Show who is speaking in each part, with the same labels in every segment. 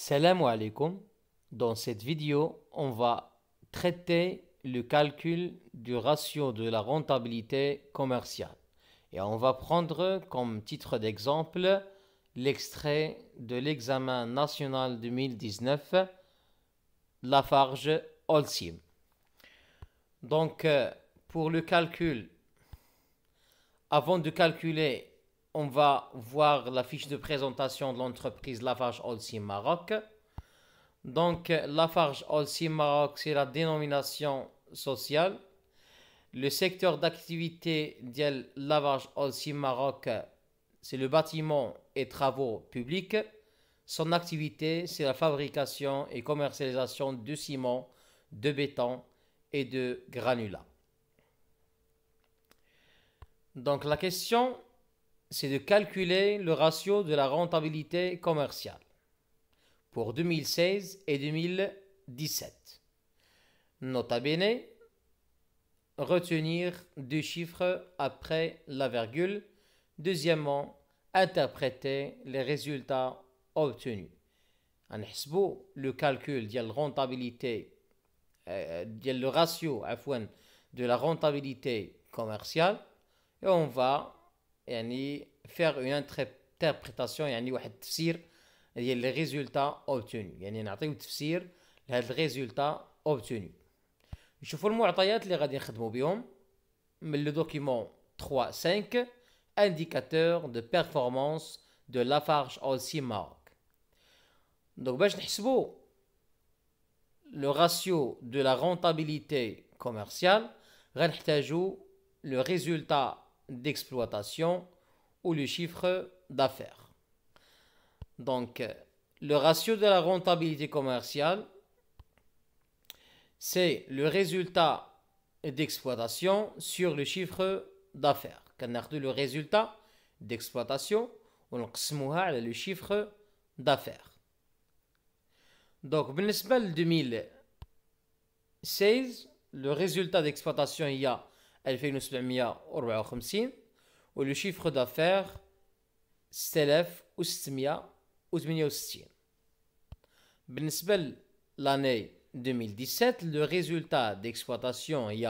Speaker 1: Salam alaikum. Dans cette vidéo, on va traiter le calcul du ratio de la rentabilité commerciale. Et on va prendre comme titre d'exemple l'extrait de l'examen national 2019 Lafarge Holcim. Donc, euh, pour le calcul, avant de calculer on va voir la fiche de présentation de l'entreprise Lafarge Olsi Maroc. Donc, Lafarge Olsi Maroc, c'est la dénomination sociale. Le secteur d'activité de Lafarge Olsi Maroc, c'est le bâtiment et travaux publics. Son activité, c'est la fabrication et commercialisation de ciment, de béton et de granulats. Donc la question, c'est de calculer le ratio de la rentabilité commerciale pour 2016 et 2017. Nota bene, retenir deux chiffres après la virgule. Deuxièmement, interpréter les résultats obtenus. نحسبوا le calcul de la rentabilité le euh, ratio de la rentabilité commerciale et on va faire une interprétation et les résultats obtenus et ni n'attribuer les résultats obtenus je vous mais le document 3.5 indicateur de performance de la farge aussi marque donc le ratio de la rentabilité commerciale allons joue le résultat d'exploitation ou le chiffre d'affaires. Donc, euh, le ratio de la rentabilité commerciale, c'est le résultat d'exploitation sur le chiffre d'affaires. Quand on a le résultat d'exploitation, on le chiffre d'affaires. Donc, بالنسبة 2016, le résultat d'exploitation, il y a 2754 et le chiffre d'affaires 6668 بالنسبة l'année 2017 le résultat d'exploitation est y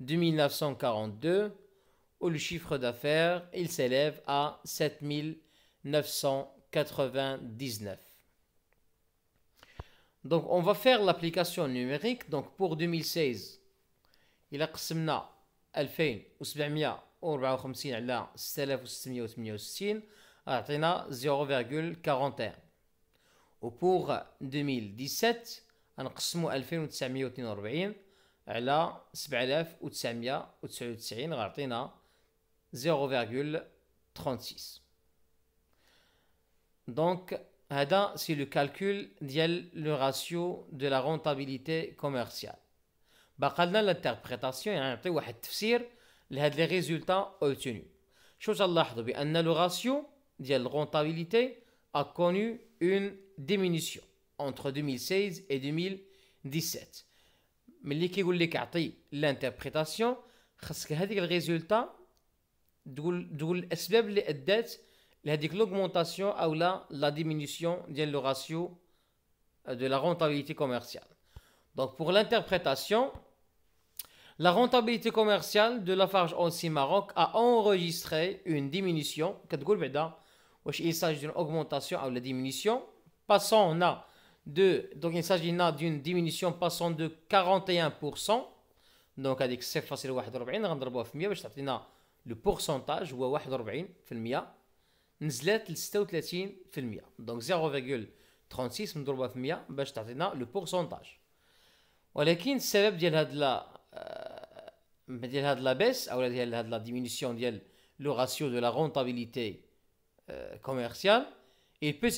Speaker 1: 2942 et le chiffre d'affaires il s'élève à 7999 donc on va faire l'application numérique donc pour 2016 il a 2754 على 6668 اعطينا 0.41 و pour 2017 غنقسمو 2942 على 7999 غيعطينا 0.36 Donc, هذا c'est le calcul ديال ratio de la rentabilité commerciale va ben, l'interprétation il y a un petit un de had les résultats obtenu. Chose à que le ratio de la rentabilité a connu une diminution entre 2016 et 2017. Mais ce qui l'interprétation, c'est que les résultats les raisons qui l'augmentation ou la diminution du le ratio de la rentabilité commerciale. Donc pour l'interprétation la rentabilité commerciale de Lafarge Annecy Maroc a enregistré une diminution, il s'agit d'une augmentation ou la diminution, passant à de, donc il s'agit d'une diminution passant de 41%, donc avec 0,41, le pourcentage, ou 41%, نزلات ل 36% دونك 0.36 مضروبه في 100 باش تعطينا لو بورسونتاج ولكن السبب ديال هاد لا ديال هاد la de la diminution il y a de la diminution le rentabilité de euh, commerciale il peut,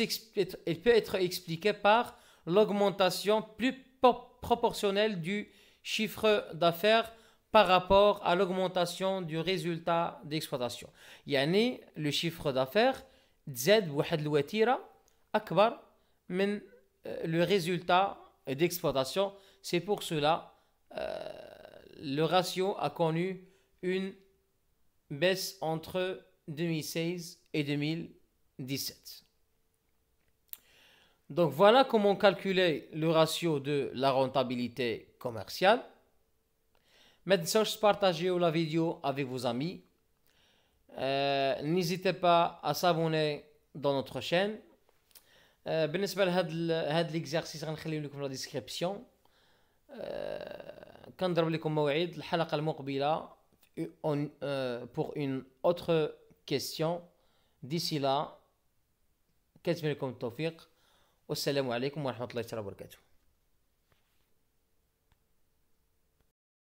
Speaker 1: il peut être expliqué par l'augmentation plus proportionnelle du chiffre d'affaires par rapport à l'augmentation du résultat d'exploitation. يعني le chiffre d'affaires z واحد akbar euh, le résultat d'exploitation. C'est pour cela euh, le ratio a connu une baisse entre 2016 et 2017. Donc voilà comment calculer le ratio de la rentabilité commerciale. Maintenant, partagez la vidéo avec vos amis. Euh, n'hésitez pas à s'abonner dans notre chaîne. Euh, la description. Euh, كنضرب لكم موعد الحلقه المقبله اون بور اون اوتر كيسيون ديسي لا كنتمنى لكم التوفيق والسلام عليكم ورحمه الله وبركاته